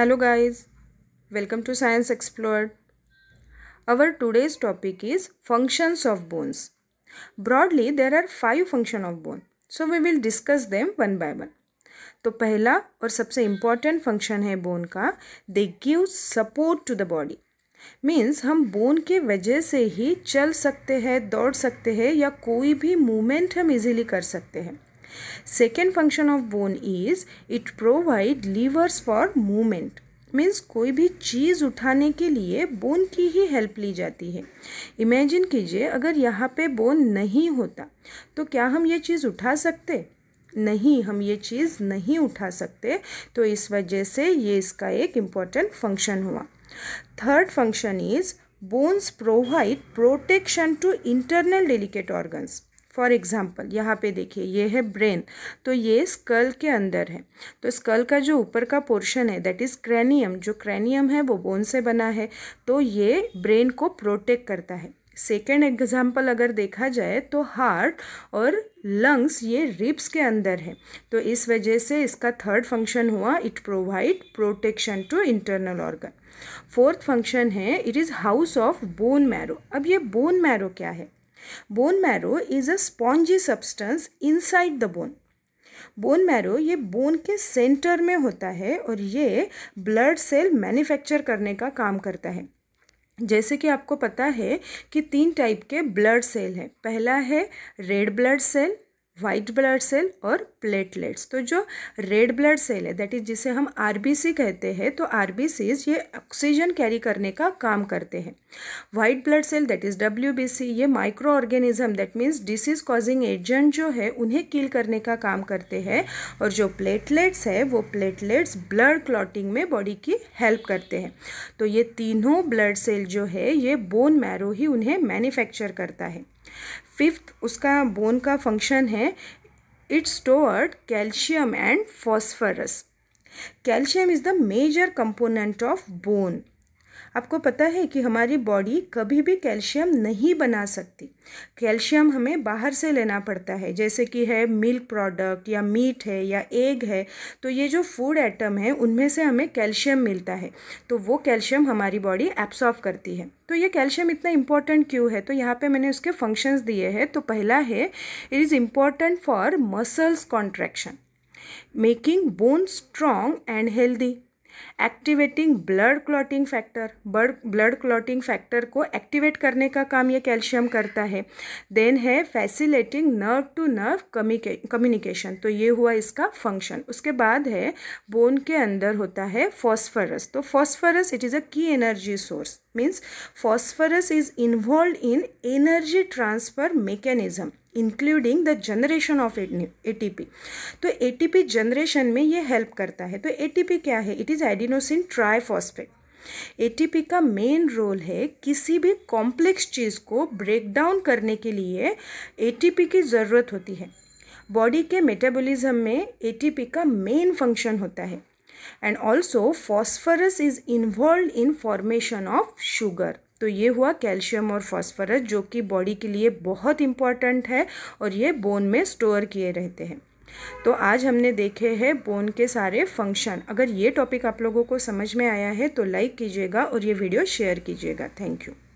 hello guys welcome to science explore our today's topic is functions of bones broadly there are five function of bone so we will discuss them one by one तो पहला और सबसे important function है bone का they give support to the body means हम bone के वजह से ही चल सकते हैं दौड़ सकते हैं या कोई भी मूवमेंट हम इजीली कर सकते हैं second function of bone is it provide levers for movement means कोई भी चीज़ उठाने के लिए बोन की ही हेल्प ली जाती है इमेजिन कीजिए अगर यहाँ पे बोन नहीं होता तो क्या हम ये चीज़ उठा सकते नहीं हम ये चीज़ नहीं उठा सकते तो इस वजह से ये इसका एक इम्पॉर्टेंट फंक्शन हुआ third function is bones provide protection to internal delicate organs for example यहाँ पे देखिए ये है ब्रेन तो ये स्कल के अंदर है तो स्कल का जो ऊपर का पोर्शन है दैट इज़ क्रैनियम जो क्रैनियम है वो बोन से बना है तो ये ब्रेन को प्रोटेक्ट करता है सेकेंड एग्जाम्पल अगर देखा जाए तो हार्ट और लंग्स ये रिब्स के अंदर है तो इस वजह से इसका थर्ड फंक्शन हुआ it provide protection to internal organ fourth function है it is house of bone marrow अब ये बोन मैरो क्या है bone marrow is a spongy substance inside the bone bone marrow ये बोन के सेंटर में होता है और ये ब्लड सेल मैन्युफैक्चर करने का काम करता है जैसे कि आपको पता है कि तीन टाइप के ब्लड सेल हैं पहला है red blood cell white blood cell और प्लेटलेट्स तो जो रेड ब्लड सेल है दैट इज जिसे हम आरबीसी कहते हैं तो आरबीसीज ये ऑक्सीजन कैरी करने का काम करते हैं white blood cell that is WBC ये micro organism that means disease causing agent जो है उन्हें किल करने का काम करते हैं और जो प्लेटलेट्स है वो प्लेटलेट्स ब्लड क्लॉटिंग में बॉडी की हेल्प करते हैं तो ये तीनों ब्लड सेल जो है ये बोन मैरो ही उन्हें मैन्युफैक्चर करता है फिफ्थ उसका बोन का फंक्शन है it's stored calcium and phosphorus calcium is the major component of bone आपको पता है कि हमारी बॉडी कभी भी कैल्शियम नहीं बना सकती कैल्शियम हमें बाहर से लेना पड़ता है जैसे कि है मिल्क प्रोडक्ट या मीट है या एग है तो ये जो फूड आइटम है उनमें से हमें कैल्शियम मिलता है तो वो कैल्शियम हमारी बॉडी एब्सॉर्व करती है तो ये कैल्शियम इतना इम्पॉर्टेंट क्यों है तो यहाँ पे मैंने उसके फंक्शंस दिए हैं तो पहला है it is important for muscles contraction making bone strong and healthy activating blood clotting factor blood clotting factor को एक्टिवेट करने का काम ये कैल्शियम करता है देन है facilitating nerve to nerve communication तो ये हुआ इसका फंक्शन उसके बाद है बोन के अंदर होता है फॉस्फरस तो phosphorus it is a key energy source means phosphorus is involve in energy transfer mechanism including the generation of ATP तो एटीपी जनरेशन में ये हेल्प करता है तो एटीपी क्या है it is adenosine T ATP का मेन रोल है किसी भी कॉम्प्लेक्स चीज़ को ब्रेक डाउन करने के लिए एटीपी की ज़रूरत होती है बॉडी के मेटाबॉलिज्म में एटीपी का मेन फंक्शन होता है and also phosphorus is involve in formation of sugar तो ये हुआ कैल्शियम और फॉस्फरस जो कि बॉडी के लिए बहुत इम्पॉर्टेंट है और ये बोन में स्टोर किए रहते हैं तो आज हमने देखे हैं बोन के सारे फंक्शन अगर ये टॉपिक आप लोगों को समझ में आया है तो लाइक कीजिएगा और ये वीडियो शेयर कीजिएगा थैंक यू